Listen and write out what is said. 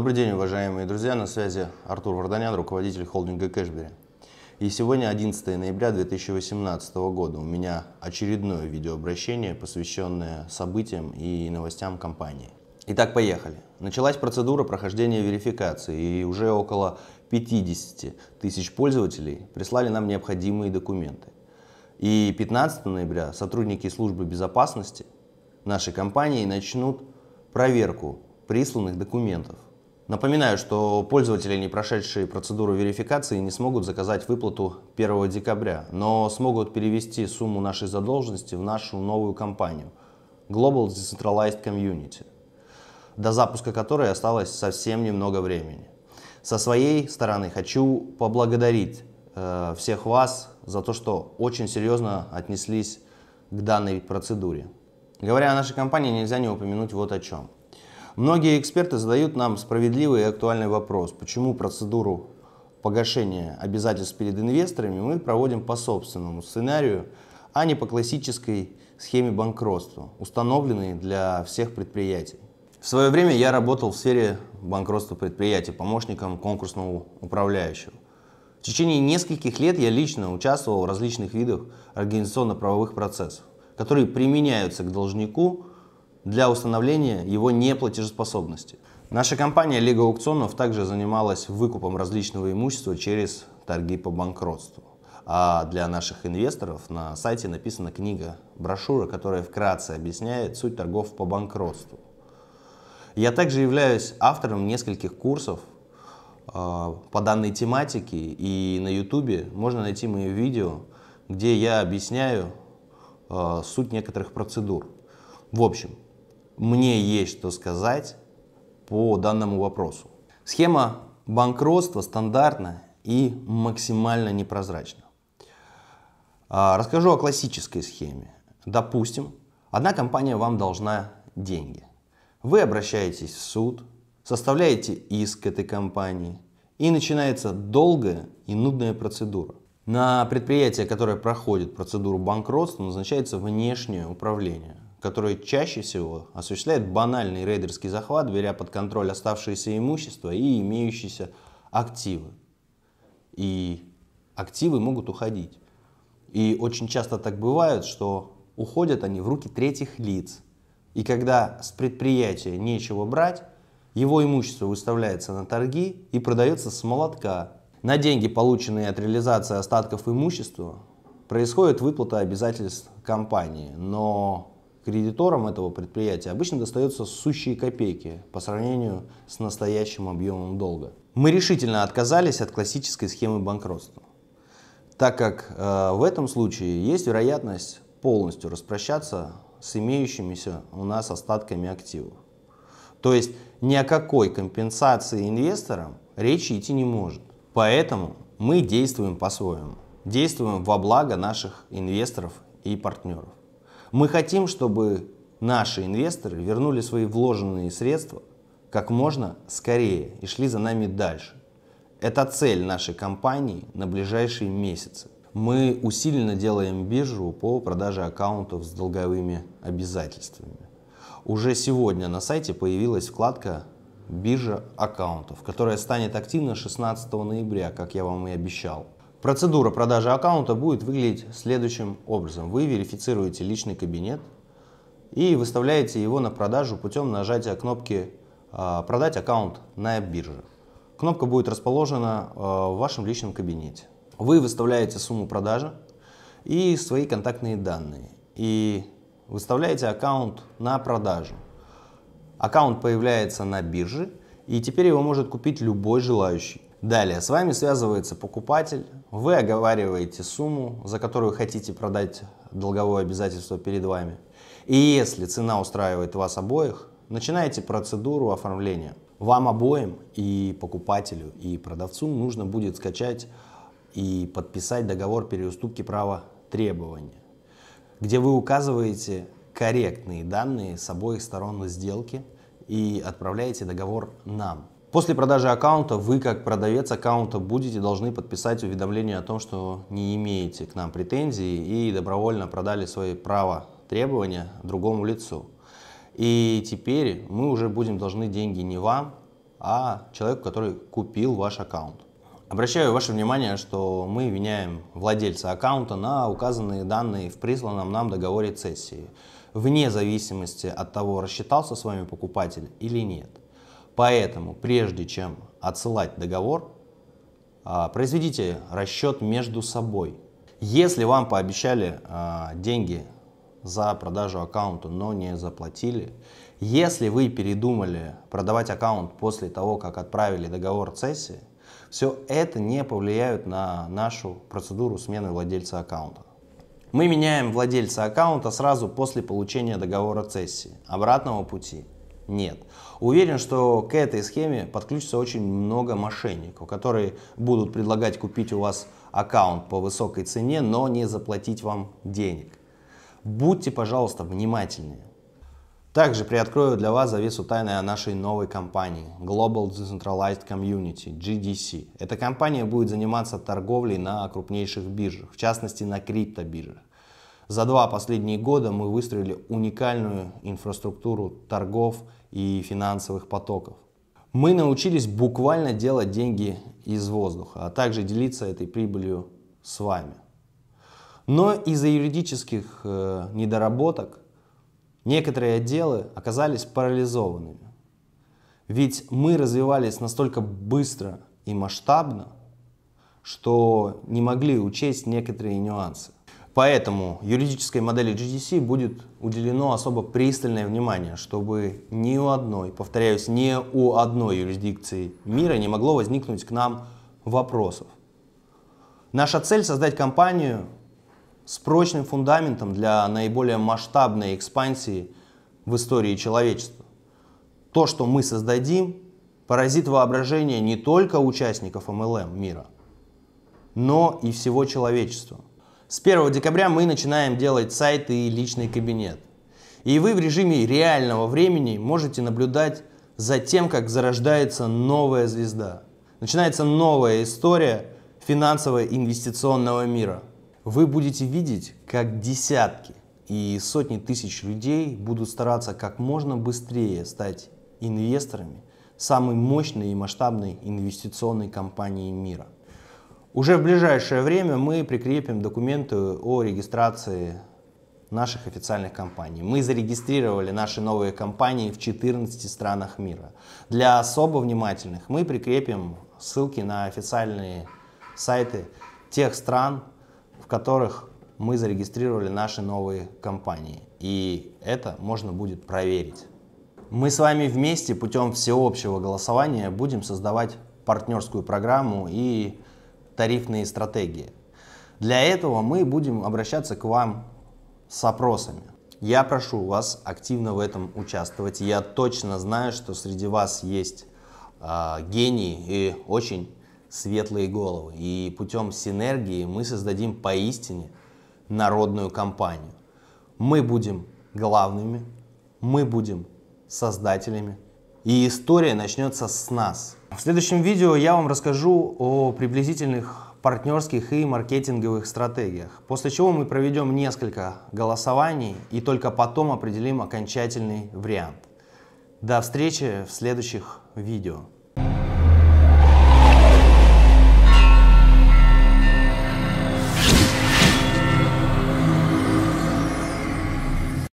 Добрый день, уважаемые друзья. На связи Артур Варданян, руководитель холдинга Кэшбери. И сегодня 11 ноября 2018 года. У меня очередное видеообращение, посвященное событиям и новостям компании. Итак, поехали. Началась процедура прохождения верификации, и уже около 50 тысяч пользователей прислали нам необходимые документы. И 15 ноября сотрудники службы безопасности нашей компании начнут проверку присланных документов. Напоминаю, что пользователи, не прошедшие процедуру верификации, не смогут заказать выплату 1 декабря, но смогут перевести сумму нашей задолженности в нашу новую компанию Global Decentralized Community, до запуска которой осталось совсем немного времени. Со своей стороны хочу поблагодарить э, всех вас за то, что очень серьезно отнеслись к данной процедуре. Говоря о нашей компании, нельзя не упомянуть вот о чем – Многие эксперты задают нам справедливый и актуальный вопрос, почему процедуру погашения обязательств перед инвесторами мы проводим по собственному сценарию, а не по классической схеме банкротства, установленной для всех предприятий. В свое время я работал в сфере банкротства предприятий помощником конкурсного управляющего. В течение нескольких лет я лично участвовал в различных видах организационно-правовых процессов, которые применяются к должнику для установления его неплатежеспособности. Наша компания Лига аукционов также занималась выкупом различного имущества через торги по банкротству. А для наших инвесторов на сайте написана книга, брошюра, которая вкратце объясняет суть торгов по банкротству. Я также являюсь автором нескольких курсов э, по данной тематике, и на YouTube можно найти мои видео, где я объясняю э, суть некоторых процедур. В общем, мне есть что сказать по данному вопросу. Схема банкротства стандартна и максимально непрозрачна. А, расскажу о классической схеме. Допустим, одна компания вам должна деньги. Вы обращаетесь в суд, составляете иск этой компании, и начинается долгая и нудная процедура. На предприятие, которое проходит процедуру банкротства, назначается внешнее управление которые чаще всего осуществляет банальный рейдерский захват, беря под контроль оставшиеся имущества и имеющиеся активы. И активы могут уходить. И очень часто так бывает, что уходят они в руки третьих лиц. И когда с предприятия нечего брать, его имущество выставляется на торги и продается с молотка. На деньги, полученные от реализации остатков имущества, происходит выплата обязательств компании, но Кредиторам этого предприятия обычно достаются сущие копейки по сравнению с настоящим объемом долга. Мы решительно отказались от классической схемы банкротства, так как э, в этом случае есть вероятность полностью распрощаться с имеющимися у нас остатками активов. То есть ни о какой компенсации инвесторам речи идти не может. Поэтому мы действуем по-своему. Действуем во благо наших инвесторов и партнеров. Мы хотим, чтобы наши инвесторы вернули свои вложенные средства как можно скорее и шли за нами дальше. Это цель нашей компании на ближайшие месяцы. Мы усиленно делаем биржу по продаже аккаунтов с долговыми обязательствами. Уже сегодня на сайте появилась вкладка «Биржа аккаунтов», которая станет активна 16 ноября, как я вам и обещал. Процедура продажи аккаунта будет выглядеть следующим образом. Вы верифицируете личный кабинет и выставляете его на продажу путем нажатия кнопки а, «Продать аккаунт на бирже». Кнопка будет расположена а, в вашем личном кабинете. Вы выставляете сумму продажи и свои контактные данные. И выставляете аккаунт на продажу. Аккаунт появляется на бирже, и теперь его может купить любой желающий. Далее, с вами связывается покупатель, вы оговариваете сумму, за которую хотите продать долговое обязательство перед вами. И если цена устраивает вас обоих, начинаете процедуру оформления. Вам обоим, и покупателю, и продавцу нужно будет скачать и подписать договор переуступки права требования, где вы указываете корректные данные с обоих сторон сделки и отправляете договор нам, После продажи аккаунта вы, как продавец аккаунта, будете должны подписать уведомление о том, что не имеете к нам претензий и добровольно продали свои права требования другому лицу. И теперь мы уже будем должны деньги не вам, а человеку, который купил ваш аккаунт. Обращаю ваше внимание, что мы виняем владельца аккаунта на указанные данные в присланном нам договоре цессии, вне зависимости от того, рассчитался с вами покупатель или нет. Поэтому, прежде чем отсылать договор, а, произведите расчет между собой. Если вам пообещали а, деньги за продажу аккаунта, но не заплатили, если вы передумали продавать аккаунт после того, как отправили договор цессии, все это не повлияет на нашу процедуру смены владельца аккаунта. Мы меняем владельца аккаунта сразу после получения договора цессии, обратного пути. Нет. Уверен, что к этой схеме подключится очень много мошенников, которые будут предлагать купить у вас аккаунт по высокой цене, но не заплатить вам денег. Будьте, пожалуйста, внимательнее. Также приоткрою для вас завесу тайны о нашей новой компании Global Decentralized Community, GDC. Эта компания будет заниматься торговлей на крупнейших биржах, в частности на криптобиржах. За два последние года мы выстроили уникальную инфраструктуру торгов и финансовых потоков. Мы научились буквально делать деньги из воздуха, а также делиться этой прибылью с вами. Но из-за юридических э, недоработок некоторые отделы оказались парализованными. Ведь мы развивались настолько быстро и масштабно, что не могли учесть некоторые нюансы. Поэтому юридической модели GDC будет уделено особо пристальное внимание, чтобы ни у одной, повторяюсь, ни у одной юрисдикции мира не могло возникнуть к нам вопросов. Наша цель создать компанию с прочным фундаментом для наиболее масштабной экспансии в истории человечества. То, что мы создадим, поразит воображение не только участников МЛМ мира, но и всего человечества – с 1 декабря мы начинаем делать сайт и личный кабинет. И вы в режиме реального времени можете наблюдать за тем, как зарождается новая звезда. Начинается новая история финансово-инвестиционного мира. Вы будете видеть, как десятки и сотни тысяч людей будут стараться как можно быстрее стать инвесторами самой мощной и масштабной инвестиционной компании мира – уже в ближайшее время мы прикрепим документы о регистрации наших официальных компаний. Мы зарегистрировали наши новые компании в 14 странах мира. Для особо внимательных мы прикрепим ссылки на официальные сайты тех стран, в которых мы зарегистрировали наши новые компании. И это можно будет проверить. Мы с вами вместе путем всеобщего голосования будем создавать партнерскую программу и тарифные стратегии. Для этого мы будем обращаться к вам с опросами. Я прошу вас активно в этом участвовать. Я точно знаю, что среди вас есть э, гении и очень светлые головы. И путем синергии мы создадим поистине народную компанию. Мы будем главными, мы будем создателями, и история начнется с нас – в следующем видео я вам расскажу о приблизительных партнерских и маркетинговых стратегиях, после чего мы проведем несколько голосований и только потом определим окончательный вариант. До встречи в следующих видео.